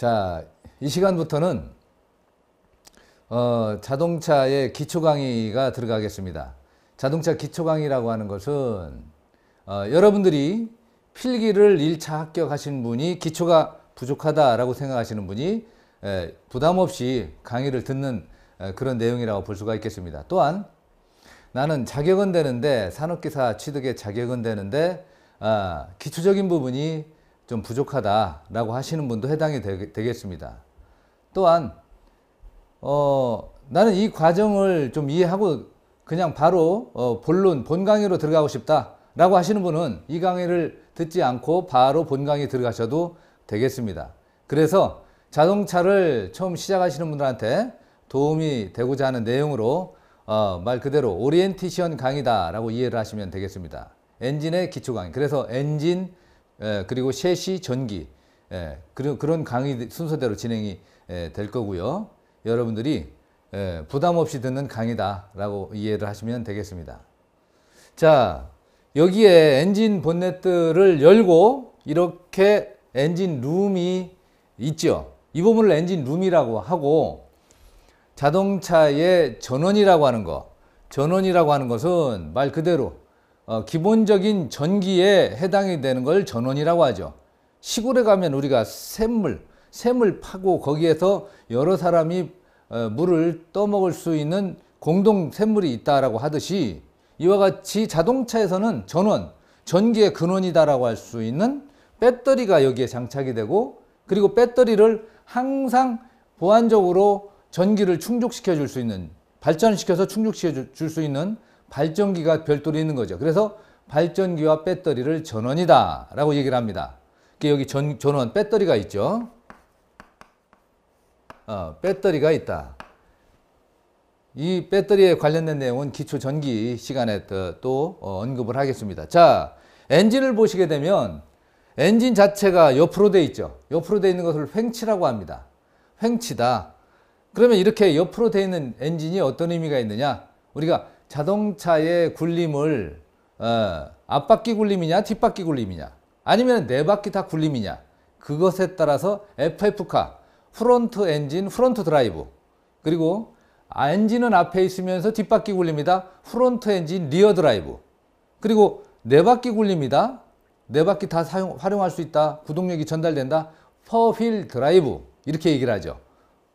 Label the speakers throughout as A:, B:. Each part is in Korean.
A: 자, 이 시간부터는 어, 자동차의 기초 강의가 들어가겠습니다. 자동차 기초 강의라고 하는 것은 어, 여러분들이 필기를 1차 합격하신 분이 기초가 부족하다라고 생각하시는 분이 에, 예, 부담 없이 강의를 듣는 에, 어, 그런 내용이라고 볼 수가 있겠습니다. 또한 나는 자격은 되는데 산업기사 취득에 자격은 되는데 아, 기초적인 부분이 좀 부족하다라고 하시는 분도 해당이 되겠습니다. 또한 어, 나는 이 과정을 좀 이해하고 그냥 바로 어, 본론 본 강의로 들어가고 싶다라고 하시는 분은 이 강의를 듣지 않고 바로 본 강의 들어가셔도 되겠습니다. 그래서 자동차를 처음 시작하시는 분들한테 도움이 되고자 하는 내용으로 어, 말 그대로 오리엔티션 강의다라고 이해를 하시면 되겠습니다. 엔진의 기초 강의. 그래서 엔진 예, 그리고 3시 전기 예, 그런 강의 순서대로 진행이 예, 될 거고요. 여러분들이 부담 없이 듣는 강의다라고 이해를 하시면 되겠습니다. 자, 여기에 엔진 본넷들을 열고 이렇게 엔진 룸이 있죠. 이 부분을 엔진 룸이라고 하고 자동차의 전원이라고 하는 거, 전원이라고 하는 것은 말 그대로 어, 기본적인 전기에 해당이 되는 걸 전원이라고 하죠. 시골에 가면 우리가 샘물, 샘을 파고 거기에서 여러 사람이 어, 물을 떠먹을 수 있는 공동 샘물이 있다라고 하듯이 이와 같이 자동차에서는 전원, 전기의 근원이다라고 할 수 있는 배터리가 여기에 장착이 되고 그리고 배터리를 항상 보완적으로 전기를 충족시켜 줄 수 있는 발전시켜서 충족시켜 줄 수 있는 발전기가 별도로 있는 거죠. 그래서 발전기와 배터리를 전원이다 라고 얘기를 합니다. 여기 전, 전원 배터리가 있죠. 어, 배터리가 있다. 이 배터리에 관련된 내용은 기초 전기 시간에 또 어, 언급을 하겠습니다. 자, 엔진을 보시게 되면 엔진 자체가 옆으로 돼 있죠. 옆으로 돼 있는 것을 횡치라고 합니다. 횡치다. 그러면 이렇게 옆으로 돼 있는 엔진이 어떤 의미가 있느냐? 우리가 자동차의 굴림을 어, 앞바퀴 굴림이냐 뒷바퀴 굴림이냐 아니면 네 바퀴 다 굴림이냐 그것에 따라서 FF카 프론트 엔진 프론트 드라이브 그리고 아, 엔진은 앞에 있으면서 뒷바퀴 굴립니다 프론트 엔진 리어 드라이브 그리고 네 바퀴 굴립니다 네 바퀴 다 사용, 활용할 수 있다 구동력이 전달된다 퍼휠 드라이브 이렇게 얘기를 하죠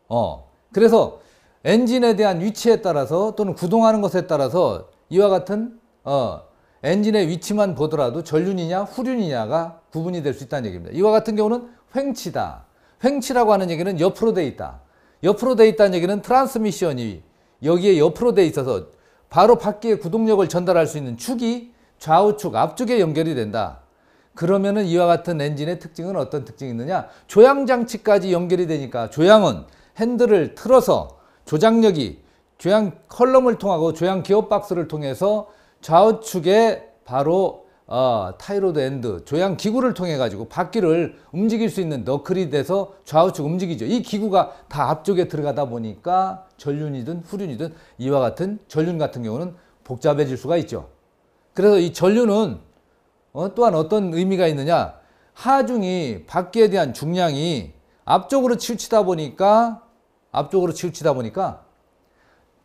A: 어 그래서 엔진에 대한 위치에 따라서 또는 구동하는 것에 따라서 이와 같은 어, 엔진의 위치만 보더라도 전륜이냐 후륜이냐가 구분이 될 수 있다는 얘기입니다. 이와 같은 경우는 횡치다. 횡치라고 하는 얘기는 옆으로 돼 있다. 옆으로 돼 있다는 얘기는 트랜스미션이 여기에 옆으로 돼 있어서 바로 바퀴에 구동력을 전달할 수 있는 축이 좌우축 앞쪽에 연결이 된다. 그러면은 이와 같은 엔진의 특징은 어떤 특징이 있느냐? 조향 장치까지 연결이 되니까 조향은 핸들을 틀어서 조작력이 조향 컬럼을 통하고 조향 기어박스를 통해서 좌우측에 바로 어, 타이로드 엔드 조향 기구를 통해 가지고 바퀴를 움직일 수 있는 너클이 돼서 좌우측 움직이죠 이 기구가 다 앞쪽에 들어가다 보니까 전륜이든 후륜이든 이와 같은 전륜 같은 경우는 복잡해질 수가 있죠 그래서 이 전륜은 어, 또한 어떤 의미가 있느냐 하중이 바퀴에 대한 중량이 앞쪽으로 치우치다 보니까 앞쪽으로 치우치다 보니까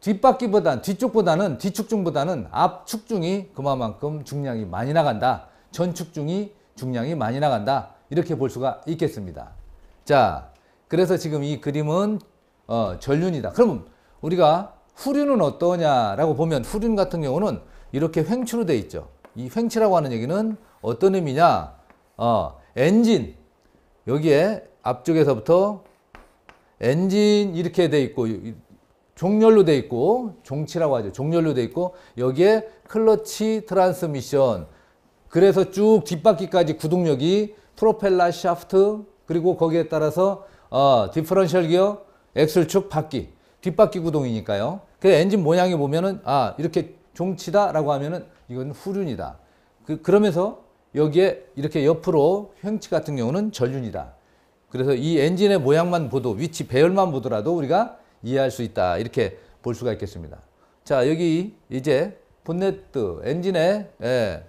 A: 뒷바퀴보다 뒤쪽보다는 뒤축중보다는 앞축중이 그만큼 중량이 많이 나간다. 전축중이 중량이 많이 나간다. 이렇게 볼 수가 있겠습니다. 자, 그래서 지금 이 그림은 어, 전륜이다. 그럼 우리가 후륜은 어떠냐라고 보면 후륜 같은 경우는 이렇게 횡치로 되어 있죠. 이 횡치라고 하는 얘기는 어떤 의미냐? 어, 엔진 여기에 앞쪽에서부터 엔진 이렇게 돼 있고 종렬로 돼 있고 종치라고 하죠. 종렬로 돼 있고 여기에 클러치 트랜스미션 그래서 쭉 뒷바퀴까지 구동력이 프로펠러 샤프트 그리고 거기에 따라서 어, 디퍼런셜 기어 엑셀축 바퀴 뒷바퀴 구동이니까요. 그 엔진 모양이 보면은 아 이렇게 종치다라고 하면은 이건 후륜이다. 그, 그러면서 여기에 이렇게 옆으로 횡치 같은 경우는 전륜이다. 그래서 이 엔진의 모양만 보도 위치 배열만 보더라도 우리가 이해할 수 있다 이렇게 볼 수가 있겠습니다. 자 여기 이제 본네트 엔진의 예,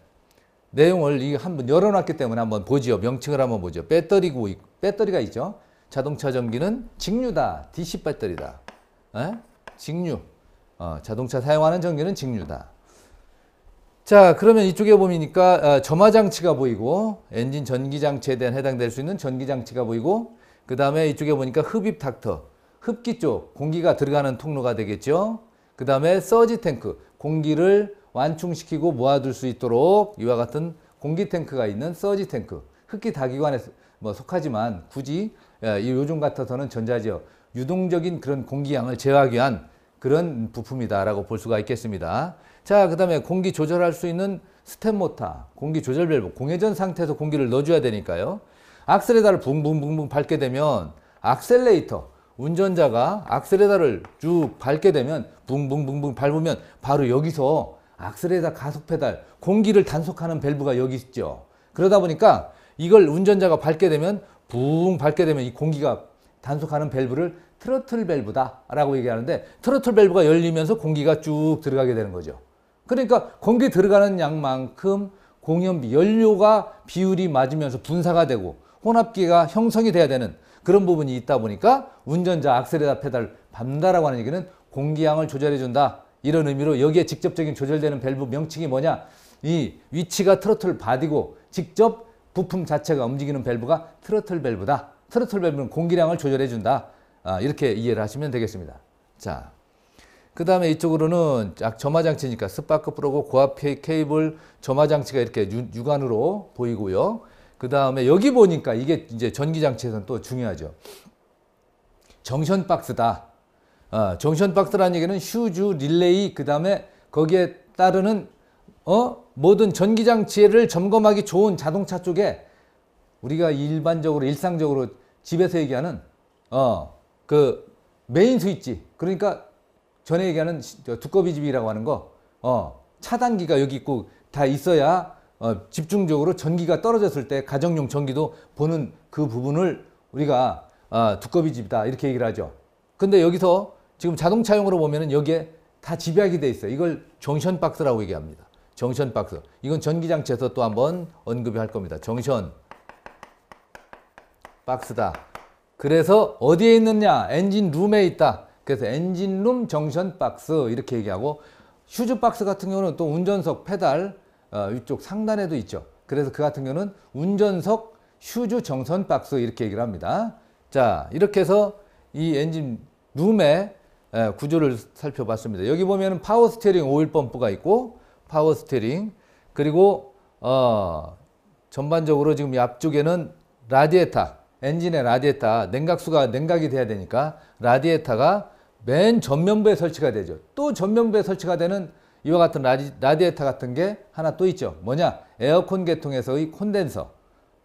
A: 내용을 이 한번 열어놨기 때문에 한번 보죠 명칭을 한번 보죠. 배터리고 배터리가 있죠. 자동차 전기는 직류다. DC 배터리다. 예? 직류. 어, 자동차 사용하는 전기는 직류다. 자 그러면 이쪽에 보니까 아, 점화장치가 보이고 엔진 전기장치에 대한 해당될 수 있는 전기장치가 보이고 그 다음에 이쪽에 보니까 흡입 닥터 흡기 쪽 공기가 들어가는 통로가 되겠죠 그 다음에 서지 탱크 공기를 완충시키고 모아둘 수 있도록 이와 같은 공기 탱크가 있는 서지 탱크 흡기 다기관에 뭐 속하지만 굳이 아, 요즘 같아서는 전자지역 유동적인 그런 공기양을 제어하기 위한 그런 부품이다라고 볼 수가 있겠습니다. 자, 그 다음에 공기 조절할 수 있는 스텝 모터, 공기 조절 밸브, 공회전 상태에서 공기를 넣어줘야 되니까요. 악셀레다를 붕붕붕붕 밟게 되면 악셀레이터, 운전자가 악셀레다를 쭉 밟게 되면 붕붕붕붕 밟으면 바로 여기서 악셀레다 가속 페달, 공기를 단속하는 밸브가 여기 있죠. 그러다 보니까 이걸 운전자가 밟게 되면 붕 밟게 되면 이 공기가 단속하는 밸브를 트러틀 밸브다 라고 얘기하는데 트러틀 밸브가 열리면서 공기가 쭉 들어가게 되는 거죠. 그러니까 공기 들어가는 양만큼 공연비, 연료가 비율이 맞으면서 분사가 되고 혼합기가 형성이 돼야 되는 그런 부분이 있다 보니까 운전자 악셀에다 페달 밟는다라고 하는 얘기는 공기양을 조절해준다. 이런 의미로 여기에 직접적인 조절되는 밸브 명칭이 뭐냐? 이 위치가 트러틀 바디고 직접 부품 자체가 움직이는 밸브가 트러틀 밸브다. 트러틀 밸브는 공기량을 조절해준다. 아, 이렇게 이해를 하시면 되겠습니다. 자. 그 다음에 이쪽으로는 점화장치니까 스파크 프로고 고압 케이블 점화장치가 이렇게 육안으로 보이고요. 그 다음에 여기 보니까 이게 이제 전기장치에서는 또 중요하죠. 정션 박스다. 어, 아, 정션 박스라는 얘기는 슈즈 릴레이, 그 다음에 거기에 따르는 어? 모든 전기장치를 점검하기 좋은 자동차 쪽에 우리가 일반적으로 일상적으로 집에서 얘기하는 어, 그 메인 스위치 그러니까 전에 얘기하는 두꺼비 집이라고 하는 거 어, 차단기가 여기 있고 다 있어야 어, 집중적으로 전기가 떨어졌을 때 가정용 전기도 보는 그 부분을 우리가 어, 두꺼비 집이다 이렇게 얘기를 하죠. 근데 여기서 지금 자동차용으로 보면은 여기에 다 집약이 돼 있어요. 이걸 정션 박스라고 얘기합니다. 정션 박스. 이건 전기장치에서 또 한번 언급이 할 겁니다. 정션 박스다. 그래서 어디에 있느냐? 엔진 룸에 있다. 그래서 엔진룸 정션 박스 이렇게 얘기하고 슈즈 박스 같은 경우는 또 운전석 페달 어, 위쪽 상단에도 있죠. 그래서 그 같은 경우는 운전석 슈즈 정선 박스 이렇게 얘기를 합니다. 자 이렇게 해서 이 엔진 룸의 구조를 살펴봤습니다. 여기 보면 파워 스테링 오일 펌프가 있고 파워 스테링 그리고 어, 전반적으로 지금 이 앞쪽에는 라디에타 엔진의 라디에타 냉각수가 냉각이 돼야 되니까 라디에타가 맨 전면부에 설치가 되죠. 또 전면부에 설치가 되는 이와 같은 라디, 라디에터 같은 게 하나 또 있죠. 뭐냐? 에어컨 계통에서의 콘덴서.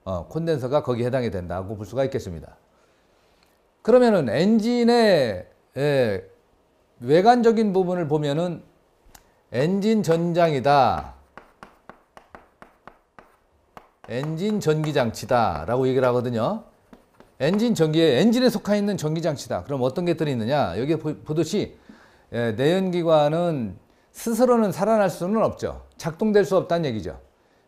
A: 어, 콘덴서가 거기에 해당이 된다고 볼 수가 있겠습니다. 그러면은 엔진의 예, 외관적인 부분을 보면은 엔진 전장이다. 엔진 전기장치다 라고 얘기를 하거든요. 엔진 전기에 엔진에 속해 있는 전기 장치다. 그럼 어떤 게 들어있느냐? 여기 보듯이 예, 내연기관은 스스로는 살아날 수는 없죠. 작동될 수 없다는 얘기죠.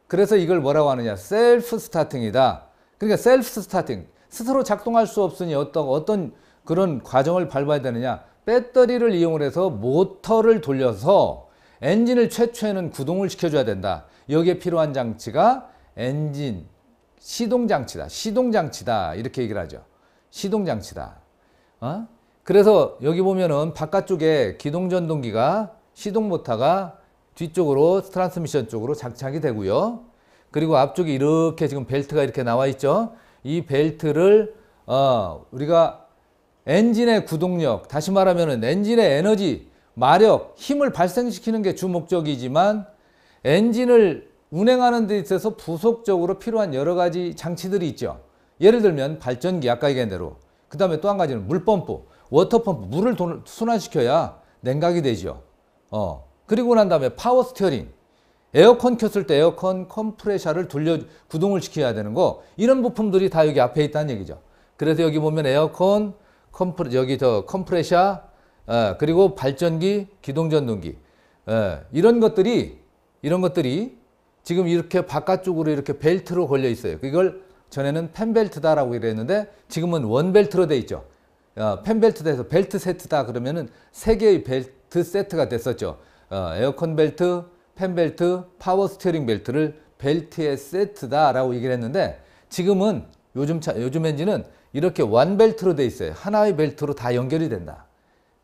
A: 그래서 이걸 뭐라고 하느냐? 셀프 스타팅이다. 그러니까 셀프 스타팅. 스스로 작동할 수 없으니 어떤 어떤 그런 과정을 밟아야 되느냐? 배터리를 이용을 해서 모터를 돌려서 엔진을 최초에는 구동을 시켜줘야 된다. 여기에 필요한 장치가 엔진, 시동장치다. 시동장치다. 이렇게 얘기를 하죠. 시동장치다. 어? 그래서 여기 보면은 바깥쪽에 기동전동기가 시동모터가 뒤쪽으로 트랜스미션 쪽으로 장착이 되고요. 그리고 앞쪽에 이렇게 지금 벨트가 이렇게 나와 있죠. 이 벨트를 어, 우리가 엔진의 구동력, 다시 말하면 엔진의 에너지, 마력, 힘을 발생시키는 게 주 목적이지만 엔진을 운행하는 데 있어서 부속적으로 필요한 여러 가지 장치들이 있죠. 예를 들면 발전기 아까 얘기한 대로 그 다음에 또 한 가지는 물펌프 워터펌프 물을 순환시켜야 냉각이 되죠. 어 그리고 난 다음에 파워 스티어링 에어컨 켰을 때 에어컨 컴프레셔를 돌려 구동을 시켜야 되는 거 이런 부품들이 다 여기 앞에 있다는 얘기죠. 그래서 여기 보면 에어컨 컴프레 여기 저 컴프레셔 에, 어, 그리고 발전기 기동전동기 에, 예. 이런 것들이 이런 것들이 지금 이렇게 바깥쪽으로 이렇게 벨트로 걸려 있어요. 이걸 전에는 펜벨트다라고 이랬는데 지금은 원벨트로 돼 있죠. 어, 펜벨트 돼서 벨트 세트다 그러면은 세 개의 벨트 세트가 됐었죠. 어, 에어컨 벨트, 펜벨트, 파워 스티어링 벨트를 벨트의 세트다라고 얘기를 했는데 지금은 요즘 차, 요즘 엔진은 이렇게 완벨트로 돼 있어요. 하나의 벨트로 다 연결이 된다.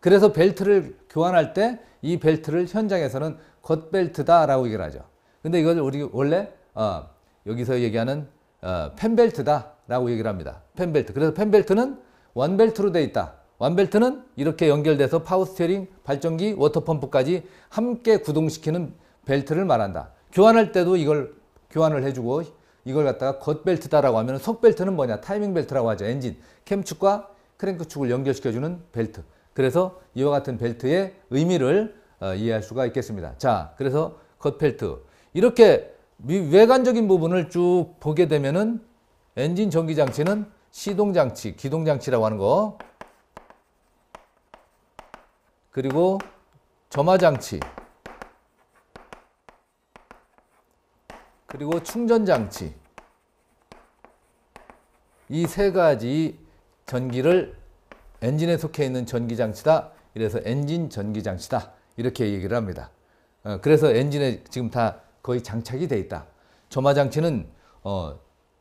A: 그래서 벨트를 교환할 때 이 벨트를 현장에서는 겉벨트다라고 얘기를 하죠. 근데 이걸 우리 원래 어, 여기서 얘기하는 어, 펜벨트다라고 얘기를 합니다. 펜벨트. 그래서 펜벨트는 원벨트로 돼 있다. 원벨트는 이렇게 연결돼서 파워 스테링 발전기, 워터펌프까지 함께 구동시키는 벨트를 말한다. 교환할 때도 이걸 교환을 해주고 이걸 갖다가 겉벨트다라고 하면 속벨트는 뭐냐? 타이밍 벨트라고 하죠. 엔진, 캠축과 크랭크축을 연결시켜주는 벨트. 그래서 이와 같은 벨트의 의미를 어, 이해할 수가 있겠습니다. 자, 그래서 겉벨트. 이렇게 외관적인 부분을 쭉 보게 되면은 엔진 전기 장치는 시동 장치, 기동 장치라고 하는 거. 그리고 점화 장치. 그리고 충전 장치. 이 세 가지 전기를 엔진에 속해 있는 전기 장치다. 이래서 엔진 전기 장치다. 이렇게 얘기를 합니다. 어, 그래서 엔진에 지금 다 거의 장착이 돼 있다. 점화 장치는 어,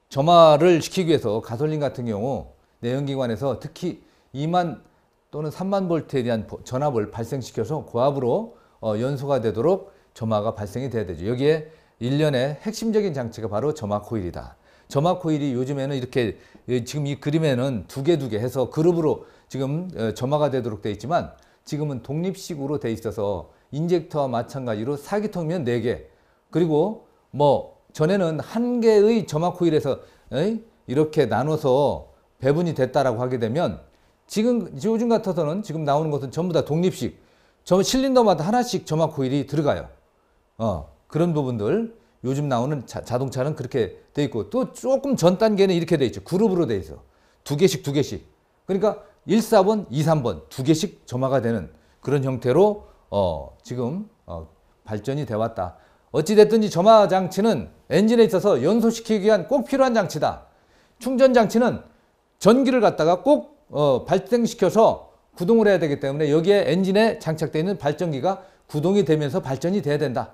A: 점화를 시키기 위해서 가솔린 같은 경우 내연기관에서 특히 2만 또는 3만 볼트에 대한 전압을 발생시켜서 고압으로 어, 연소가 되도록 점화가 발생이 돼야 되죠. 여기에 일련의 핵심적인 장치가 바로 점화 코일이다. 점화 코일이 요즘에는 이렇게 예, 지금 이 그림에는 두 개 두 개 해서 그룹으로 지금 어, 점화가 되도록 돼 있지만 지금은 독립식으로 돼 있어서 인젝터와 마찬가지로 4기통면 4개, 그리고 뭐 전에는 한 개의 점화 코일에서 이렇게 나눠서 배분이 됐다라고 하게 되면 지금 요즘 같아서는 지금 나오는 것은 전부 다 독립식 저 실린더마다 하나씩 점화 코일이 들어가요. 어, 그런 부분들 요즘 나오는 자, 동차는 그렇게 돼 있고 또 조금 전 단계는 이렇게 돼 있죠. 그룹으로 돼 있어. 두 개씩 두 개씩. 그러니까 1, 4번, 2, 3번 두 개씩 점화가 되는 그런 형태로 어, 지금 어, 발전이 돼 왔다. 어찌됐든지 점화 장치는 엔진에 있어서 연소시키기 위한 꼭 필요한 장치다. 충전 장치는 전기를 갖다가 꼭 어, 발생시켜서 구동을 해야 되기 때문에 여기에 엔진에 장착되어 있는 발전기가 구동이 되면서 발전이 돼야 된다.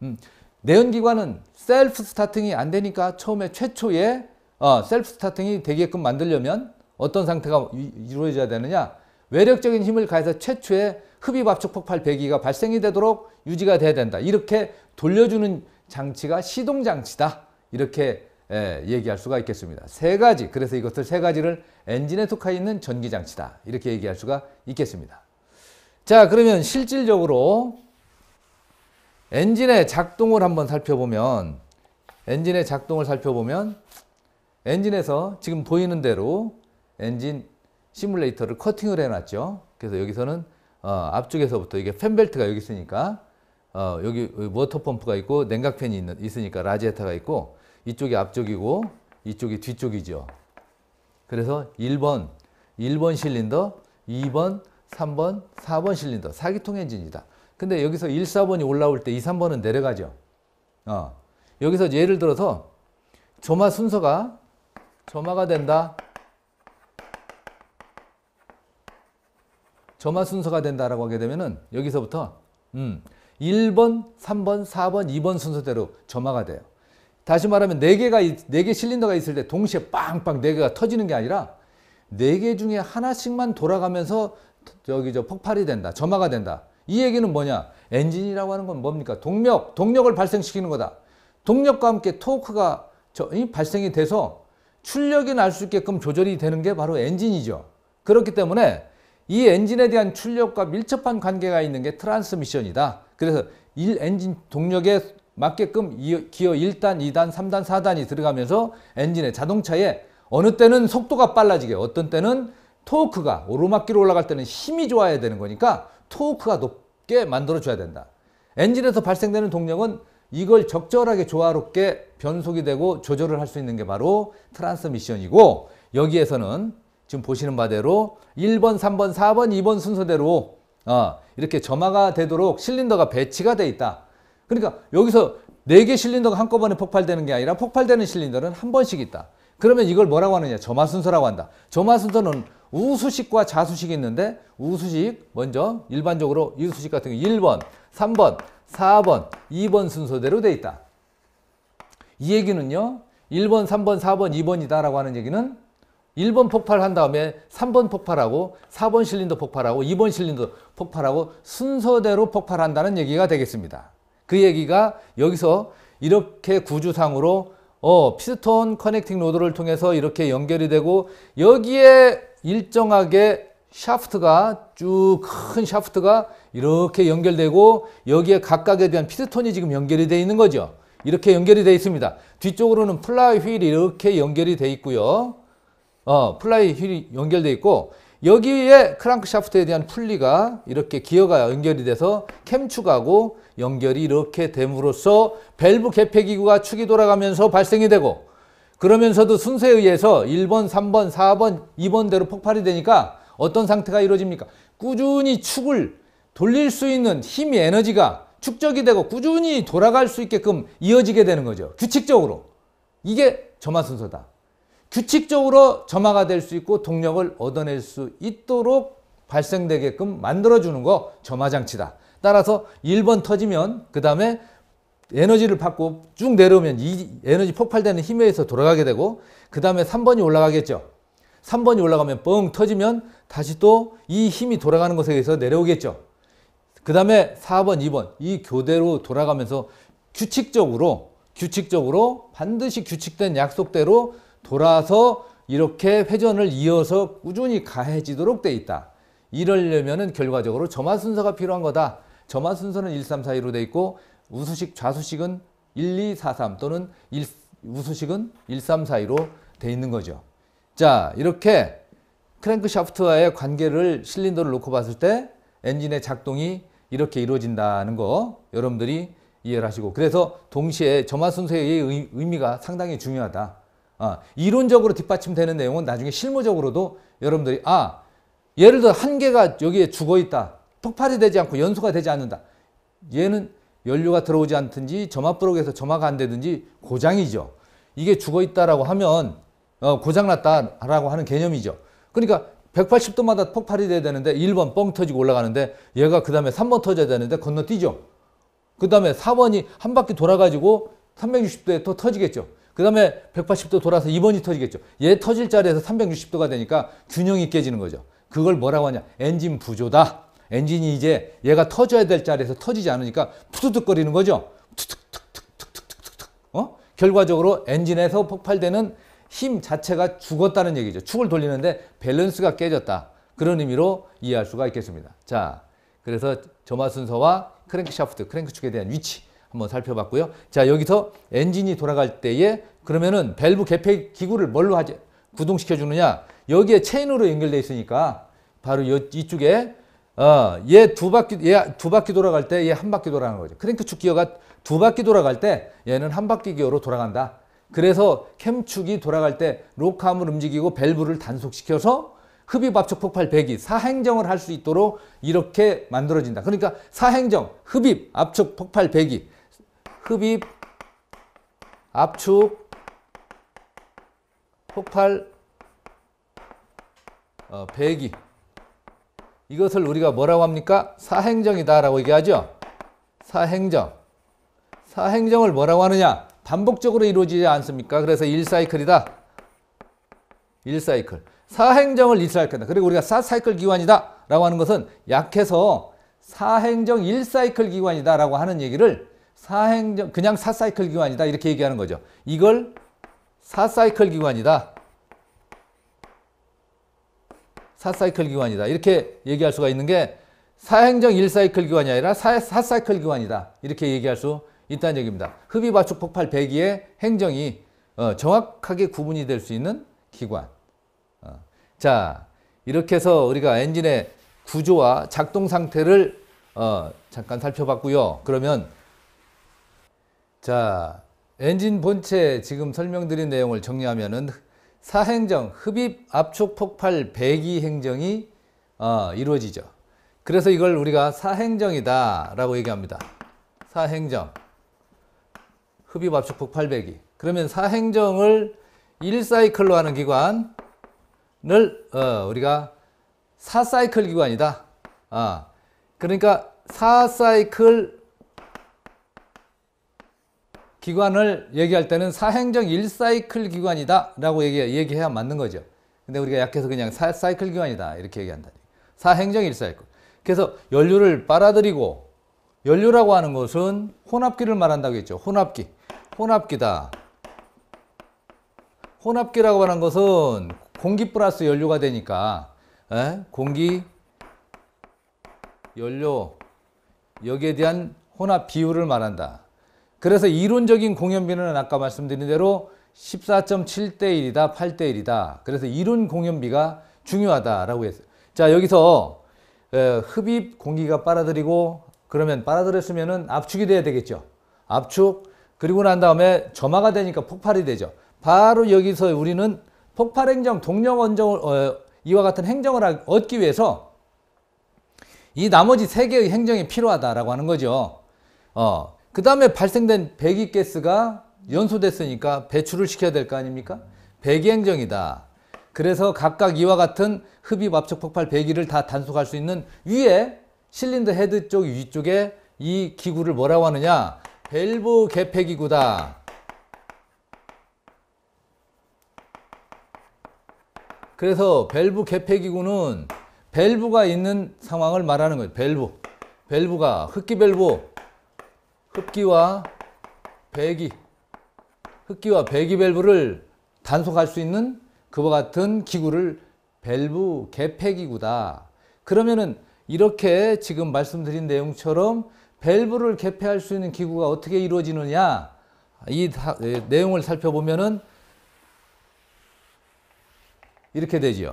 A: 음, 내연기관은 셀프 스타팅이 안 되니까 처음에 최초에 어, 셀프 스타팅이 되게끔 만들려면 어떤 상태가 이루어져야 되느냐? 외력적인 힘을 가해서 최초의 흡입 압축 폭발 배기가 발생이 되도록 유지가 돼야 된다. 이렇게 돌려주는 장치가 시동 장치다. 이렇게 예, 얘기할 수가 있겠습니다. 세 가지, 그래서 이것을 세 가지를 엔진에 속해 있는 전기 장치다. 이렇게 얘기할 수가 있겠습니다. 자, 그러면 실질적으로 엔진의 작동을 한번 살펴보면 엔진의 작동을 살펴보면 엔진에서 지금 보이는 대로 엔진 시뮬레이터를 커팅을 해놨죠. 그래서 여기서는 어, 앞쪽에서부터 이게 팬벨트가 여기 있으니까 어, 여기 워터 펌프가 있고 냉각팬이 있는, 있으니까 라지에타가 있고 이쪽이 앞쪽이고 이쪽이 뒤쪽이죠. 그래서 1번 1번 실린더, 2번, 3번, 4번 실린더 사기통 엔진이다. 근데 여기서 1, 4번이 올라올 때 2, 3번은 내려가죠. 어. 여기서 예를 들어서 조마 순서가 조마가 된다. 점화 순서가 된다라고 하게 되면은 여기서부터 음, 1번, 3번, 4번, 2번 순서대로 점화가 돼요. 다시 말하면 4개가, 4개 실린더가 있을 때 동시에 빵빵 4개가 터지는 게 아니라 4개 중에 하나씩만 돌아가면서 저기 저 폭발이 된다. 점화가 된다. 이 얘기는 뭐냐? 엔진이라고 하는 건 뭡니까? 동력, 동력을 발생시키는 거다. 동력과 함께 토크가 저, 이, 발생이 돼서 출력이 날 수 있게끔 조절이 되는 게 바로 엔진이죠. 그렇기 때문에 이 엔진에 대한 출력과 밀접한 관계가 있는 게 트랜스미션이다. 그래서 1 엔진 동력에 맞게끔 기어 1단, 2단, 3단, 4단이 들어가면서 엔진의 자동차에 어느 때는 속도가 빨라지게 어떤 때는 토크가 오르막길로 올라갈 때는 힘이 좋아야 되는 거니까 토크가 높게 만들어줘야 된다. 엔진에서 발생되는 동력은 이걸 적절하게 조화롭게 변속이 되고 조절을 할 수 있는 게 바로 트랜스미션이고 여기에서는 지금 보시는 바대로 1번, 3번, 4번, 2번 순서대로 어, 이렇게 점화가 되도록 실린더가 배치가 돼 있다. 그러니까 여기서 4개 실린더가 한꺼번에 폭발되는 게 아니라 폭발되는 실린더는 한 번씩 있다. 그러면 이걸 뭐라고 하느냐? 점화 순서라고 한다. 점화 순서는 우수식과 자수식이 있는데 우수식 먼저 일반적으로 이수식 같은 게 1번, 3번, 4번, 2번 순서대로 돼 있다. 이 얘기는요. 1번, 3번, 4번, 2번이다라고 하는 얘기는 1번 폭발한 다음에 3번 폭발하고 4번 실린더 폭발하고 2번 실린더 폭발하고 순서대로 폭발한다는 얘기가 되겠습니다. 그 얘기가 여기서 이렇게 구조상으로 어, 피스톤 커넥팅 로드를 통해서 이렇게 연결이 되고 여기에 일정하게 샤프트가 쭉 큰 샤프트가 이렇게 연결되고 여기에 각각에 대한 피스톤이 지금 연결이 되어 있는 거죠. 이렇게 연결이 되어 있습니다. 뒤쪽으로는 플라이 휠이 이렇게 연결이 되어 있고요. 어, 플라이 휠이 연결되어 있고 여기에 크랑크샤프트에 대한 풀리가 이렇게 기어가 연결이 돼서 캠축하고 연결이 이렇게 됨으로써 밸브 개폐기구가 축이 돌아가면서 발생이 되고 그러면서도 순서에 의해서 1번, 3번, 4번, 2번대로 폭발이 되니까 어떤 상태가 이루어집니까? 꾸준히 축을 돌릴 수 있는 힘이 에너지가 축적이 되고 꾸준히 돌아갈 수 있게끔 이어지게 되는 거죠. 규칙적으로. 이게 점화 순서다. 규칙적으로 점화가 될 수 있고 동력을 얻어낼 수 있도록 발생되게끔 만들어주는 거 점화장치다. 따라서 1번 터지면 그 다음에 에너지를 받고 쭉 내려오면 이 에너지 폭발되는 힘에 의해서 돌아가게 되고 그 다음에 3번이 올라가겠죠. 3번이 올라가면 뻥 터지면 다시 또 이 힘이 돌아가는 것에 의해서 내려오겠죠. 그 다음에 4번, 2번 이 교대로 돌아가면서 규칙적으로 규칙적으로 반드시 규칙된 약속대로 돌아서 이렇게 회전을 이어서 꾸준히 가해지도록 돼 있다. 이러려면 결과적으로 점화 순서가 필요한 거다. 점화 순서는 1, 3, 4, 2로 돼 있고 우수식, 좌수식은 1, 2, 4, 3 또는 1, 우수식은 1, 3, 4, 2로 돼 있는 거죠. 자, 이렇게 크랭크 샤프트와의 관계를 실린더를 놓고 봤을 때 엔진의 작동이 이렇게 이루어진다는 거 여러분들이 이해를 하시고 그래서 동시에 점화 순서의 의미가 상당히 중요하다. 아, 이론적으로 뒷받침되는 내용은 나중에 실무적으로도 여러분들이 아 예를 들어 한 개가 여기에 죽어 있다. 폭발이 되지 않고 연소가 되지 않는다. 얘는 연료가 들어오지 않든지 점화부록에서 점화가 안 되든지 고장이죠. 이게 죽어 있다라고 하면 어, 고장났다라고 하는 개념이죠. 그러니까 180도마다 폭발이 돼야 되는데 1번 뻥 터지고 올라가는데 얘가 그 다음에 3번 터져야 되는데 건너뛰죠. 그 다음에 4번이 한 바퀴 돌아가지고 360도에 또 터지겠죠. 그 다음에 180도 돌아서 2번이 터지겠죠. 얘 터질 자리에서 360도가 되니까 균형이 깨지는 거죠. 그걸 뭐라고 하냐. 엔진 부조다. 엔진이 이제 얘가 터져야 될 자리에서 터지지 않으니까 푸드득거리는 거죠. 툭툭툭툭툭툭툭툭. 툭툭 어? 결과적으로 엔진에서 폭발되는 힘 자체가 죽었다는 얘기죠. 축을 돌리는데 밸런스가 깨졌다. 그런 의미로 이해할 수가 있겠습니다. 자, 그래서 점화 순서와 크랭크샤프트, 크랭크축에 대한 위치 한번 살펴봤고요. 자 여기서 엔진이 돌아갈 때에 그러면은 밸브 개폐 기구를 뭘로 하지 구동시켜 주느냐 여기에 체인으로 연결돼 있으니까 바로 여, 이쪽에 어, 얘 두 바퀴 얘 두 바퀴 돌아갈 때 얘 한 바퀴 돌아가는 거죠. 크랭크축 그러니까 기어가 두 바퀴 돌아갈 때 얘는 한 바퀴 기어로 돌아간다. 그래서 캠축이 돌아갈 때 로크함을 움직이고 밸브를 단속시켜서 흡입 압축 폭발 배기 사행정을 할 수 있도록 이렇게 만들어진다. 그러니까 사행정, 흡입, 압축, 폭발, 배기 흡입, 압축, 폭발, 어, 배기. 이것을 우리가 뭐라고 합니까? 사행정이다라고 얘기하죠. 사행정. 사행정을 뭐라고 하느냐? 반복적으로 이루어지지 않습니까? 그래서 1사이클이다. 1사이클. 사행정을 1사이클이다. 그리고 우리가 4사이클 기관이다 라고 하는 것은 약해서 사행정 1사이클 기관이다 라고 하는 얘기를 사행정 그냥 사사이클 기관이다 이렇게 얘기하는 거죠. 이걸 사사이클 기관이다. 사사이클 기관이다. 이렇게 얘기할 수가 있는 게 사행정 1사이클 기관이 아니라 사, 4사이클 기관이다. 이렇게 얘기할 수 있다는 얘기입니다. 흡입, 압축, 폭발, 배기의 행정이 어, 정확하게 구분이 될 수 있는 기관. 어. 자, 이렇게 해서 우리가 엔진의 구조와 작동 상태를 어, 잠깐 살펴봤고요. 그러면 자, 엔진 본체 지금 설명드린 내용을 정리하면 사행정, 흡입 압축 폭발 배기 행정이 어, 이루어지죠. 그래서 이걸 우리가 사행정이다 라고 얘기합니다. 사행정, 흡입 압축 폭발 배기. 그러면 사행정을 1사이클로 하는 기관을 어, 우리가 4사이클 기관이다. 아, 그러니까 4사이클 기관을 얘기할 때는 사행적 일사이클 기관이다 라고 얘기, 해야 맞는 거죠. 근데 우리가 약해서 그냥 사, 사이클 기관이다 이렇게 얘기한다. 사행적 1사이클. 그래서 연료를 빨아들이고 연료라고 하는 것은 혼합기를 말한다고 했죠. 혼합기. 혼합기다. 혼합기라고 하는 것은 공기 플러스 연료가 되니까 에? 예? 공기, 연료, 여기에 대한 혼합 비율을 말한다. 그래서 이론적인 공연비는 아까 말씀드린 대로 14.7대 1이다, 8대 1이다. 그래서 이론 공연비가 중요하다라고 했어요. 자, 여기서 흡입 공기가 빨아들이고 그러면 빨아들였으면 압축이 돼야 되겠죠. 압축 그리고 난 다음에 점화가 되니까 폭발이 되죠. 바로 여기서 우리는 폭발 행정, 동력 원정을 어, 이와 같은 행정을 얻기 위해서 이 나머지 세 개의 행정이 필요하다라고 하는 거죠. 어, 그 다음에 발생된 배기가스가 연소됐으니까 배출을 시켜야 될 거 아닙니까? 배기행정이다. 그래서 각각 이와 같은 흡입 압축 폭발 배기를 다 단속할 수 있는 위에 실린더 헤드 쪽 위쪽에 이 기구를 뭐라고 하느냐? 밸브 개폐 기구다. 그래서 밸브 개폐 기구는 밸브가 있는 상황을 말하는 거예요. 밸브. 밸브가 흡기 밸브 흡기와 배기, 흡기와 배기 밸브를 단속할 수 있는 그와 같은 기구를 밸브 개폐 기구다. 그러면은 이렇게 지금 말씀드린 내용처럼 밸브를 개폐할 수 있는 기구가 어떻게 이루어지느냐 이 예, 내용을 살펴보면은 이렇게 되지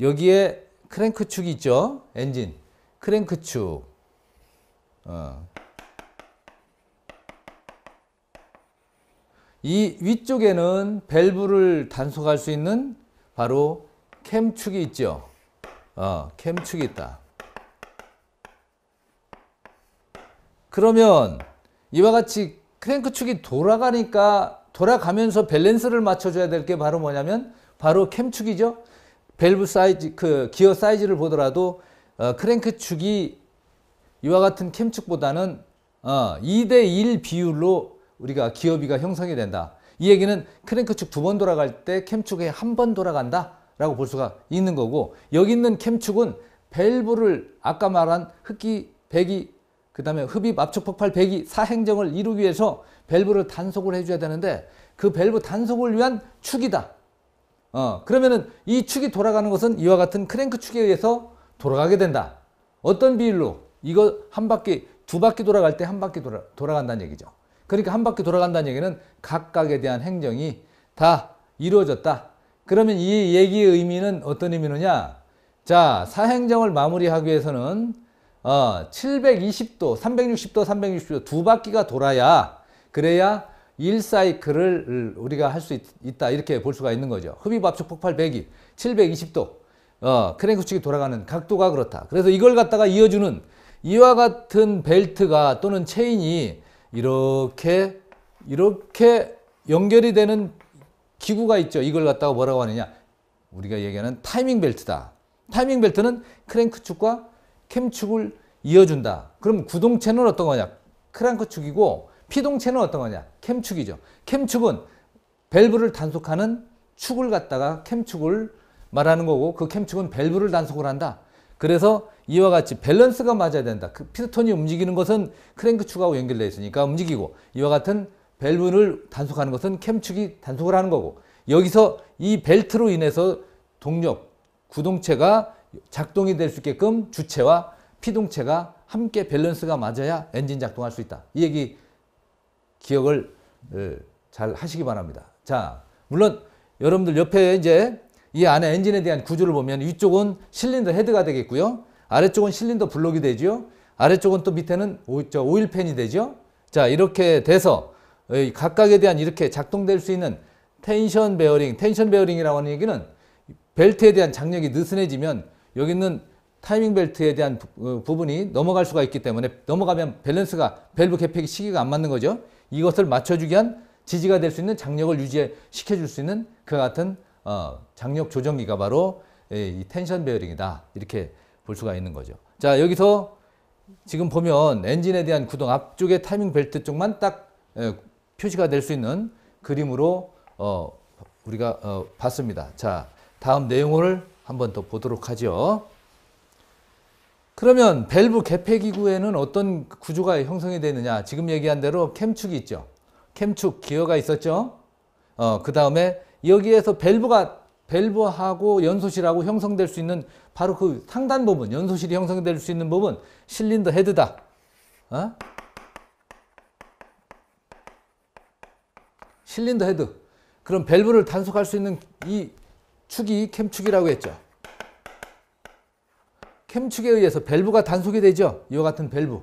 A: 여기에 크랭크축이 있죠. 엔진 크랭크축. 어. 이 위쪽에는 밸브를 단속할 수 있는 바로 캠축이 있죠. 어, 캠축이 있다. 그러면 이와 같이 크랭크축이 돌아가니까 돌아가면서 밸런스를 맞춰줘야 될 게 바로 뭐냐면 바로 캠축이죠. 밸브 사이즈, 그 기어 사이즈를 보더라도 어, 크랭크축이 이와 같은 캠축보다는 어, 2대1 비율로 우리가 기어비가 형성이 된다. 이 얘기는 크랭크축 두 번 돌아갈 때 캠축에 한 번 돌아간다 라고 볼 수가 있는 거고 여기 있는 캠축은 밸브를 아까 말한 흡기, 배기, 그 다음에 흡입, 압축, 폭발, 배기, 사행정을 이루기 위해서 밸브를 단속을 해줘야 되는데 그 밸브 단속을 위한 축이다. 어, 그러면은 이 축이 돌아가는 것은 이와 같은 크랭크 축에 의해서 돌아가게 된다. 어떤 비율로? 이거 한 바퀴, 두 바퀴 돌아갈 때 한 바퀴 돌아, 돌아간다는 얘기죠. 그러니까 한 바퀴 돌아간다는 얘기는 각각에 대한 행정이 다 이루어졌다. 그러면 이 얘기의 의미는 어떤 의미느냐? 자, 사행정을 마무리하기 위해서는 어, 720도, 360도, 360도 두 바퀴가 돌아야 그래야 1사이클을 우리가 할 수 있다 이렇게 볼 수가 있는 거죠. 흡입 압축 폭발 배기 720도 어, 크랭크 축이 돌아가는 각도가 그렇다. 그래서 이걸 갖다가 이어주는 이와 같은 벨트가 또는 체인이 이렇게 이렇게 연결이 되는 기구가 있죠. 이걸 갖다가 뭐라고 하느냐? 우리가 얘기하는 타이밍 벨트다. 타이밍 벨트는 크랭크축과 캠축을 이어준다. 그럼 구동체는 어떤 거냐? 크랭크축이고 피동체는 어떤 거냐? 캠축이죠. 캠축은 밸브를 단속하는 축을 갖다가 캠축을 말하는 거고 그 캠축은 밸브를 단속을 한다. 그래서 이와 같이 밸런스가 맞아야 된다. 그 피스톤이 움직이는 것은 크랭크 축하고 연결되어 있으니까 움직이고 이와 같은 밸브를 단속하는 것은 캠축이 단속을 하는 거고 여기서 이 벨트로 인해서 동력, 구동체가 작동이 될 수 있게끔 주체와 피동체가 함께 밸런스가 맞아야 엔진 작동할 수 있다. 이 얘기 기억을 잘 하시기 바랍니다. 자, 물론 여러분들 옆에 이제 이 안에 엔진에 대한 구조를 보면 위쪽은 실린더 헤드가 되겠고요. 아래쪽은 실린더 블록이 되죠. 아래쪽은 또 밑에는 오, 저 오일팬이 되죠. 자 이렇게 돼서 각각에 대한 이렇게 작동될 수 있는 텐션 베어링, 텐션 베어링이라고 하는 얘기는 벨트에 대한 장력이 느슨해지면 여기 있는 타이밍 벨트에 대한 부, 어, 분이 넘어갈 수가 있기 때문에 넘어가면 밸런스가 밸브 개폐기 시기가 안 맞는 거죠. 이것을 맞춰주기 위한 지지가 될 수 있는 장력을 유지시켜줄 수 있는 그 같은 어, 장력 조정기가 바로 예, 이 텐션 베어링이다 이렇게 볼 수가 있는 거죠. 자 여기서 지금 보면 엔진에 대한 구동 앞쪽에 타이밍 벨트 쪽만 딱 에, 예, 표시가 될 수 있는 그림으로 어, 우리가 어, 봤습니다. 자 다음 내용을 한번 더 보도록 하죠. 그러면 밸브 개폐기구에는 어떤 구조가 형성이 되느냐 지금 얘기한 대로 캠축이 있죠. 캠축 기어가 있었죠. 어, 그 다음에 여기에서 밸브가 밸브하고 연소실하고 형성될 수 있는 바로 그 상단 부분, 연소실이 형성될 수 있는 부분 실린더 헤드다. 어? 실린더 헤드. 그럼 밸브를 단속할 수 있는 이 축이 캠축이라고 했죠. 캠축에 의해서 밸브가 단속이 되죠. 이와 같은 밸브.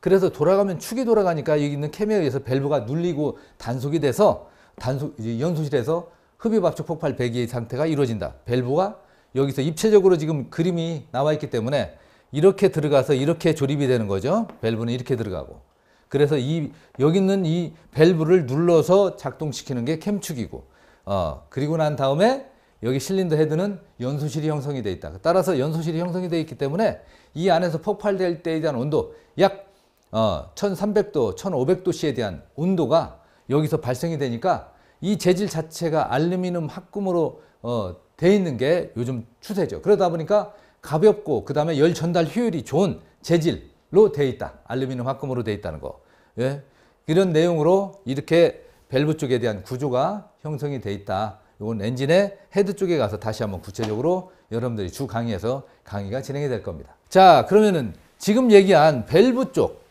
A: 그래서 돌아가면 축이 돌아가니까 여기 있는 캠에 의해서 밸브가 눌리고 단속이 돼서 단속 연소실에서 흡입압축 폭발 배기의 상태가 이루어진다. 밸브가 여기서 입체적으로 지금 그림이 나와 있기 때문에 이렇게 들어가서 이렇게 조립이 되는 거죠. 밸브는 이렇게 들어가고. 그래서 이 여기 있는 이 밸브를 눌러서 작동시키는 게 캠축이고 어, 그리고 난 다음에 여기 실린더 헤드는 연소실이 형성이 되어 있다. 따라서 연소실이 형성이 되어 있기 때문에 이 안에서 폭발될 때에 대한 온도 약 어, 1300도, 1500도씨에 대한 온도가 여기서 발생이 되니까 이 재질 자체가 알루미늄 합금으로 어, 돼 있는 게 요즘 추세죠. 그러다 보니까 가볍고 그 다음에 열 전달 효율이 좋은 재질로 돼 있다. 알루미늄 합금으로 돼 있다는 거. 예? 이런 내용으로 이렇게 밸브 쪽에 대한 구조가 형성이 돼 있다. 이건 엔진의 헤드 쪽에 가서 다시 한번 구체적으로 여러분들이 주 강의에서 강의가 진행이 될 겁니다. 자 그러면은 지금 얘기한 밸브 쪽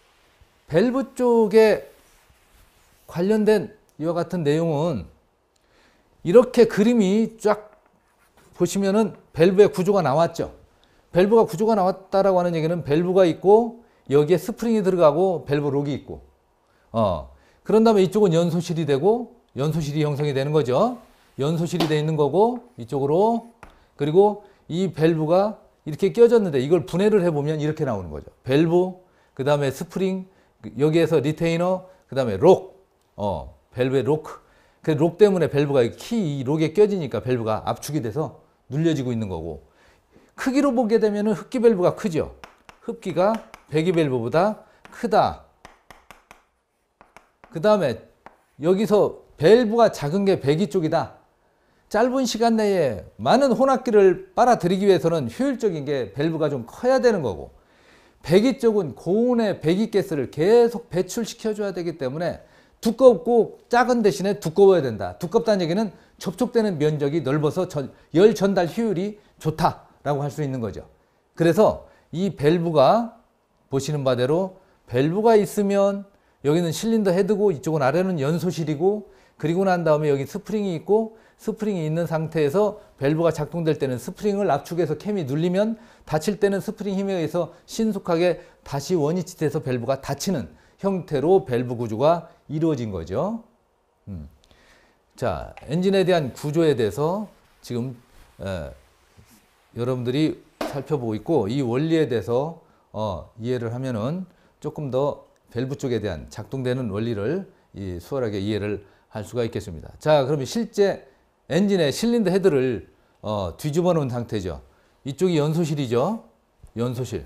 A: 밸브 쪽에 관련된 이와 같은 내용은 이렇게 그림이 쫙 보시면은 밸브의 구조가 나왔죠. 밸브가 구조가 나왔다라고 하는 얘기는 밸브가 있고 여기에 스프링이 들어가고 밸브 록이 있고 어 그런 다음에 이쪽은 연소실이 되고 연소실이 형성이 되는 거죠. 연소실이 되어 있는 거고 이쪽으로 그리고 이 밸브가 이렇게 껴졌는데 이걸 분해를 해보면 이렇게 나오는 거죠. 밸브 그 다음에 스프링 여기에서 리테이너 그 다음에 록 어, 밸브의 록. 그 록 때문에 밸브가 키이 록에 껴지니까 밸브가 압축이 돼서 눌려지고 있는 거고 크기로 보게 되면 흡기 밸브가 크죠. 흡기가 배기 밸브보다 크다. 그 다음에 여기서 밸브가 작은 게 배기 쪽이다. 짧은 시간 내에 많은 혼합기를 빨아들이기 위해서는 효율적인 게 밸브가 좀 커야 되는 거고 배기 쪽은 고온의 배기 가스를 계속 배출시켜줘야 되기 때문에 두껍고 작은 대신에 두꺼워야 된다. 두껍다는 얘기는 접촉되는 면적이 넓어서 전, 열 전달 효율이 좋다라고 할 수 있는 거죠. 그래서 이 밸브가 보시는 바대로 밸브가 있으면 여기는 실린더 헤드고 이쪽은 아래는 연소실이고 그리고 난 다음에 여기 스프링이 있고 스프링이 있는 상태에서 밸브가 작동될 때는 스프링을 압축해서 캠이 눌리면 닫힐 때는 스프링 힘에 의해서 신속하게 다시 원위치 돼서 밸브가 닫히는 형태로 밸브 구조가 이루어진 거죠. 음. 자, 엔진에 대한 구조에 대해서 지금 에, 여러분들이 살펴보고 있고 이 원리에 대해서 어, 이해를 하면은 조금 더 밸브 쪽에 대한 작동되는 원리를 이, 수월하게 이해를 할 수가 있겠습니다. 자, 그러면 실제 엔진의 실린더 헤드를 어, 뒤집어 놓은 상태죠. 이쪽이 연소실이죠. 연소실.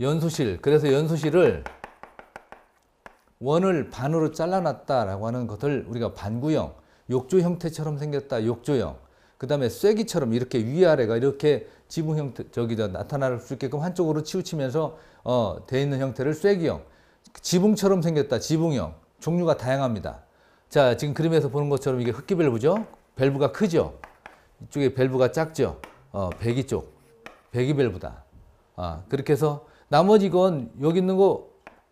A: 연소실. 그래서 연소실을 원을 반으로 잘라놨다라고 하는 것을 우리가 반구형, 욕조 형태처럼 생겼다, 욕조형. 그 다음에 쐐기처럼 이렇게 위아래가 이렇게 지붕 형태, 저기 다 나타날 수 있게끔 한쪽으로 치우치면서 어, 돼 있는 형태를 쐐기형. 지붕처럼 생겼다, 지붕형. 종류가 다양합니다. 자, 지금 그림에서 보는 것처럼 이게 흡기밸브죠? 밸브가 크죠? 이쪽에 밸브가 작죠? 어, 배기 쪽. 배기 밸브다. 아, 그렇게 해서 나머지 건 여기 있는 거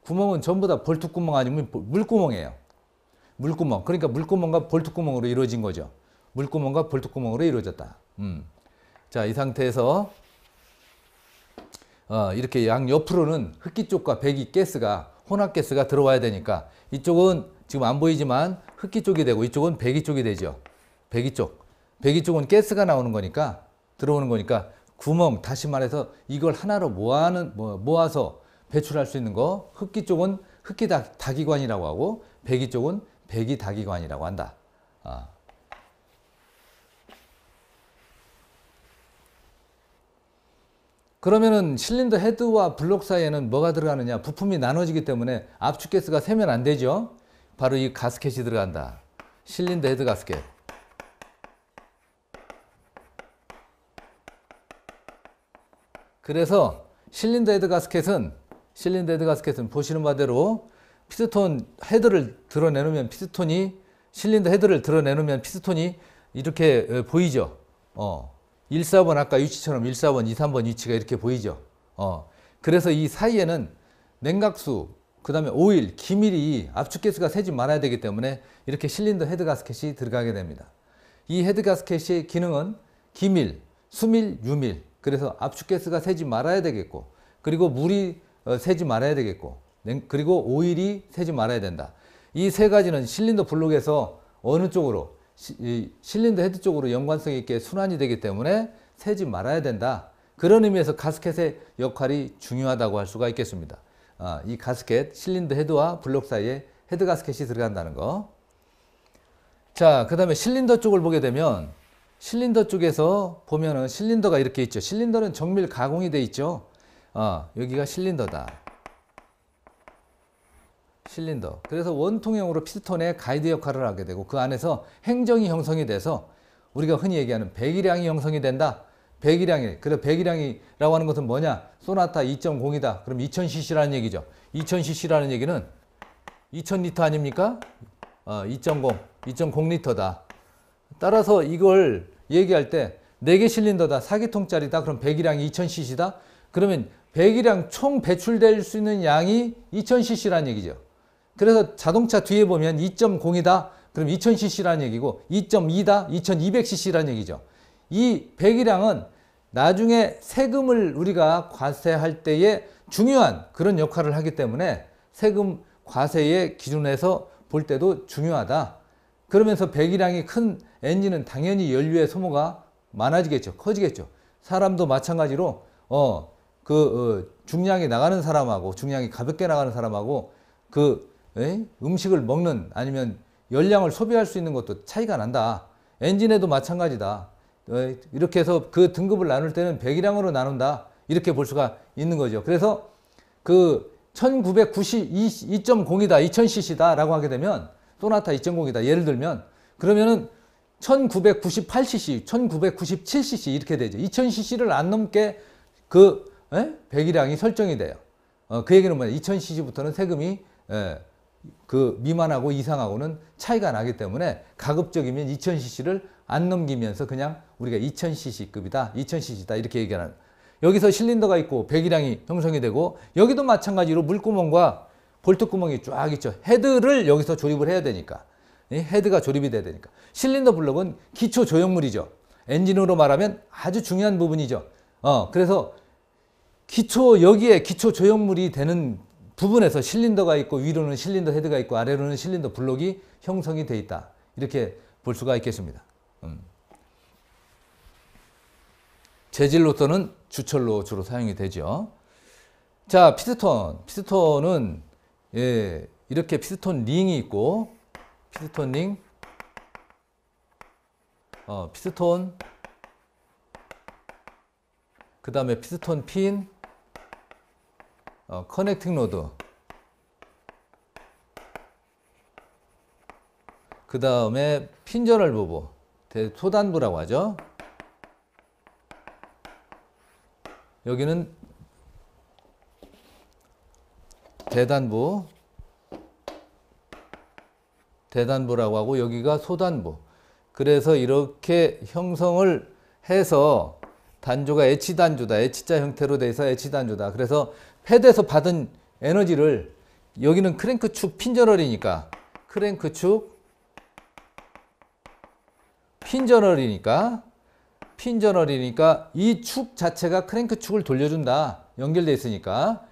A: 구멍은 전부 다볼트구멍 아니면 뭐 물구멍이에요. 물구멍. 그러니까 물구멍과 벌트구멍으로 이루어진 거죠. 물구멍과 벌트구멍으로 이루어졌다. 음. 자, 이 상태에서 어, 이렇게 양옆으로는 흡기 쪽과 배기 가스가 혼합 가스가 들어와야 되니까 이쪽은 지금 안 보이지만 흡기 쪽이 되고 이쪽은 배기 쪽이 되죠. 배기 쪽. 배기 쪽은 가스가 나오는 거니까 들어오는 거니까 구멍 다시 말해서 이걸 하나로 모아는 모아서 배출할 수 있는 거 흡기 쪽은 흡기 다, 기관이라고 하고 배기 쪽은 배기 다기관이라고 한다. 아. 그러면은 실린더 헤드와 블록 사이에는 뭐가 들어가느냐 부품이 나눠지기 때문에 압축 가스가 새면 안 되죠 바로 이 가스켓이 들어간다 실린더 헤드 가스켓 그래서 실린더 헤드 가스켓은 실린데드 가스켓은 보시는 바대로 피스톤 헤드를 드러내놓으면 피스톤이 실린더 헤드를 드러내놓으면 피스톤이 이렇게 어, 보이죠. 어. 1, 4번 아까 위치처럼 1, 4번, 2, 3번 위치가 이렇게 보이죠. 어. 그래서 이 사이에는 냉각수, 그 다음에 오일, 기밀이 압축계수가 새지 말아야 되기 때문에 이렇게 실린더 헤드 가스켓이 들어가게 됩니다. 이 헤드 가스켓의 기능은 기밀, 수밀, 유밀 그래서 압축계수가 새지 말아야 되겠고 그리고 물이 어, 세지 말아야 되겠고 그리고 오일이 세지 말아야 된다. 이 세 가지는 실린더 블록에서 어느 쪽으로 실린더 헤드 쪽으로 연관성 있게 순환이 되기 때문에 세지 말아야 된다. 그런 의미에서 가스켓의 역할이 중요하다고 할 수가 있겠습니다. 아, 이 가스켓, 실린더 헤드와 블록 사이에 헤드 가스켓이 들어간다는 거. 자, 그 다음에 실린더 쪽을 보게 되면 실린더 쪽에서 보면은 실린더가 이렇게 있죠. 실린더는 정밀 가공이 돼 있죠. 어, 여기가 실린더다. 실린더. 그래서 원통형으로 피스톤의 가이드 역할을 하게 되고 그 안에서 행정이 형성이 돼서 우리가 흔히 얘기하는 배기량이 형성이 된다. 배기량이. 그래 배기량이라고 하는 것은 뭐냐? 소나타 2.0이다. 그럼 2000cc라는 얘기죠. 2000cc라는 얘기는 2000리터 아닙니까? 어, 2.0, 2.0리터다. 따라서 이걸 얘기할 때 4개 실린더다, 4기통짜리다, 그럼 배기량이 2000cc다? 그러면 배기량 총 배출될 수 있는 양이 2000cc라는 얘기죠. 그래서 자동차 뒤에 보면 2.0이다. 그럼 2000cc라는 얘기고 2.2다. 2200cc라는 얘기죠. 이 배기량은 나중에 세금을 우리가 과세할 때에 중요한 그런 역할을 하기 때문에 세금 과세의 기준에서 볼 때도 중요하다. 그러면서 배기량이 큰 엔진은 당연히 연료의 소모가 많아지겠죠. 커지겠죠. 사람도 마찬가지로 어그 어, 중량이 나가는 사람하고 중량이 가볍게 나가는 사람하고 그 음식을 먹는 아니면 열량을 소비할 수 있는 것도 차이가 난다. 엔진에도 마찬가지다. 어, 이렇게 해서 그 등급을 나눌 때는 배기량으로 나눈다. 이렇게 볼 수가 있는 거죠. 그래서 그 1992.0이다. 2000cc다. 라고 하게 되면 소나타 2.0이다. 예를 들면 그러면은 1998cc, 1997cc 이렇게 되죠. 2000cc를 안 넘게 그 에? 예? 배기량이 설정이 돼요. 어, 그 얘기는 뭐냐? 2000cc부터는 세금이 에, 예, 그 미만하고 이상하고는 차이가 나기 때문에 가급적이면 2000cc를 안 넘기면서 그냥 우리가 2000cc급이다, 2000cc다 이렇게 얘기하는 여기서 실린더가 있고 배기량이 형성이 되고 여기도 마찬가지로 물구멍과 볼트 구멍이 쫙 있죠. 헤드를 여기서 조립을 해야 되니까 헤드가 조립이 돼야 되니까 실린더 블록은 기초 조형물이죠. 엔진으로 말하면 아주 중요한 부분이죠. 어, 그래서 기초 여기에 기초 조형물이 되는 부분에서 실린더가 있고 위로는 실린더 헤드가 있고 아래로는 실린더 블록이 형성이 되어 있다. 이렇게 볼 수가 있겠습니다. 음. 재질로서는 주철로 주로 사용이 되죠. 자, 피스톤. 피스톤은 예, 이렇게 피스톤 링이 있고 피스톤 링 어, 피스톤 그 다음에 피스톤 핀 어, 커넥팅 노드 그 다음에 핀저럴 부부 소단부라고 하죠 여기는 대단부 대단부라고 하고 여기가 소단부 그래서 이렇게 형성을 해서 단조가 H단조다. H자 형태로 돼서 H단조다. 그래서 헤드에서 받은 에너지를 여기는 크랭크축 핀저널이니까 크랭크축 핀저널이니까 핀저널이니까 이 축 자체가 크랭크축을 돌려준다. 연결돼 있으니까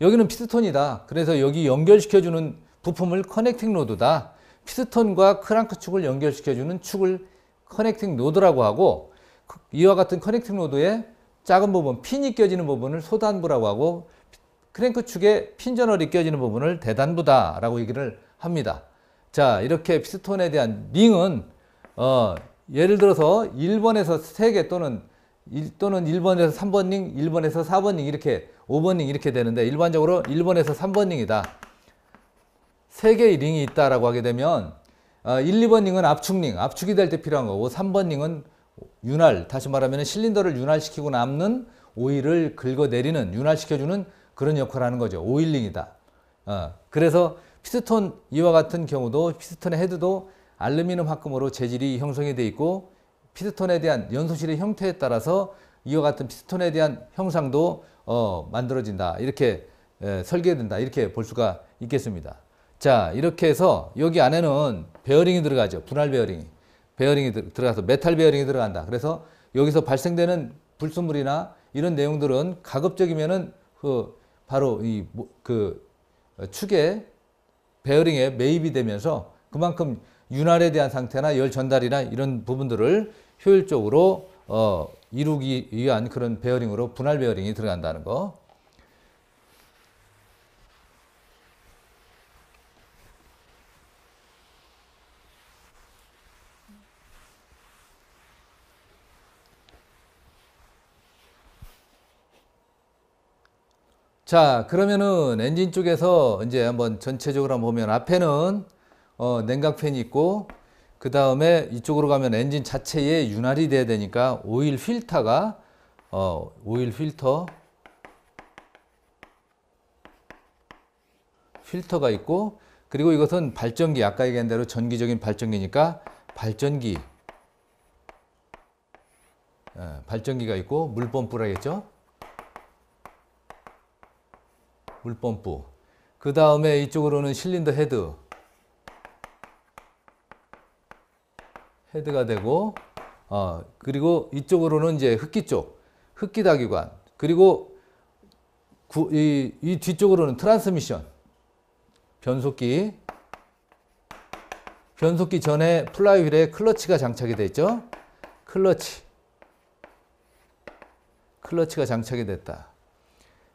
A: 여기는 피스톤이다. 그래서 여기 연결시켜주는 부품을 커넥팅 노드다. 피스톤과 크랭크축을 연결시켜주는 축을 커넥팅 노드라고 하고 이와 같은 커넥팅 노드에 작은 부분, 핀이 껴지는 부분을 소단부라고 하고 크랭크 축의 핀저널이 껴지는 부분을 대단부다라고 얘기를 합니다. 자, 이렇게 피스톤에 대한 링은 어, 예를 들어서 1번에서 3개 또는 1, 또는 1번에서 3번 링, 1번에서 4번 링 이렇게 5번 링 이렇게 되는데 일반적으로 1번에서 3번 링이다. 3개의 링이 있다라고 하게 되면 어, 1, 2번 링은 압축 링, 압축이 될 때 필요한 거고 3번 링은 윤활, 다시 말하면 실린더를 윤활시키고 남는 오일을 긁어내리는, 윤활시켜주는 그런 역할을 하는 거죠. 오일링이다. 어, 그래서 피스톤 이와 같은 경우도 피스톤의 헤드도 알루미늄 합금으로 재질이 형성이 돼 있고 피스톤에 대한 연소실의 형태에 따라서 이와 같은 피스톤에 대한 형상도 어, 만들어진다. 이렇게 예, 설계된다. 이렇게 볼 수가 있겠습니다. 자, 이렇게 해서 여기 안에는 베어링이 들어가죠. 분할 베어링이. 베어링이 들어가서 메탈 베어링이 들어간다. 그래서 여기서 발생되는 불순물이나 이런 내용들은 가급적이면은 그 바로 이그축의 어, 베어링에 매입이 되면서 그만큼 윤활에 대한 상태나 열 전달이나 이런 부분들을 효율적으로 어, 이루기 위한 그런 베어링으로 분할 베어링이 들어간다는 거. 자 그러면은 엔진 쪽에서 이제 한번 전체적으로 한번 보면 앞에는 어, 냉각팬이 있고 그 다음에 이쪽으로 가면 엔진 자체에 윤활이 돼야 되니까 오일 필터가 어, 오일 필터 필터가 있고 그리고 이것은 발전기 아까 얘기한 대로 전기적인 발전기니까 발전기 예, 발전기가 있고 물펌프라겠죠 물펌프. 그 다음에 이쪽으로는 실린더 헤드. 헤드가 되고, 어, 그리고 이쪽으로는 이제 흡기 쪽, 흡기다기관. 그리고 구, 이, 이 뒤쪽으로는 트랜스미션, 변속기. 변속기 전에 플라이휠에 클러치가 장착이 되어 있죠. 클러치. 클러치가 장착이 됐다.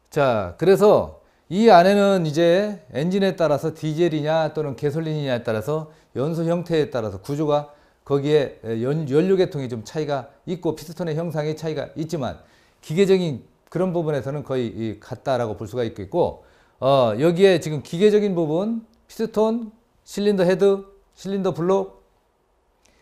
A: 자, 그래서 이 안에는 이제 엔진에 따라서 디젤이냐 또는 개솔린이냐에 따라서 연소 형태에 따라서 구조가 거기에 연, 연료 계통이 좀 차이가 있고 피스톤의 형상의 차이가 있지만 기계적인 그런 부분에서는 거의 같다라고 볼 수가 있겠고 어, 여기에 지금 기계적인 부분 피스톤, 실린더 헤드, 실린더 블록,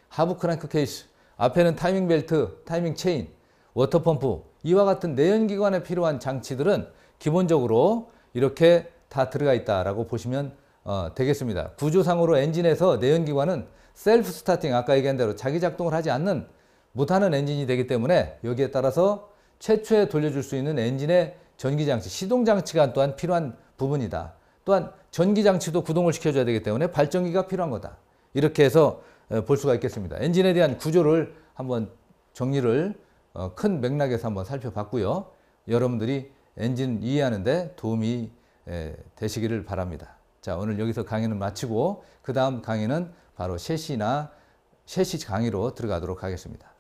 A: 하부 크랭크 케이스, 앞에는 타이밍 벨트, 타이밍 체인, 워터펌프 이와 같은 내연기관에 필요한 장치들은 기본적으로 이렇게 다 들어가 있다라고 보시면 어, 되겠습니다. 구조상으로 엔진에서 내연기관은 셀프 스타팅 아까 얘기한 대로 자기 작동을 하지 않는 못하는 엔진이 되기 때문에 여기에 따라서 최초에 돌려줄 수 있는 엔진의 전기장치, 시동장치가 또한 필요한 부분이다. 또한 전기장치도 구동을 시켜줘야 되기 때문에 발전기가 필요한 거다. 이렇게 해서 어, 볼 수가 있겠습니다. 엔진에 대한 구조를 한번 정리를 어, 큰 맥락에서 한번 살펴봤고요. 여러분들이 엔진 이해하는데 도움이 예, 되시기를 바랍니다. 자, 오늘 여기서 강의는 마치고 그 다음 강의는 바로 셰시나 셰시 강의로 들어가도록 하겠습니다.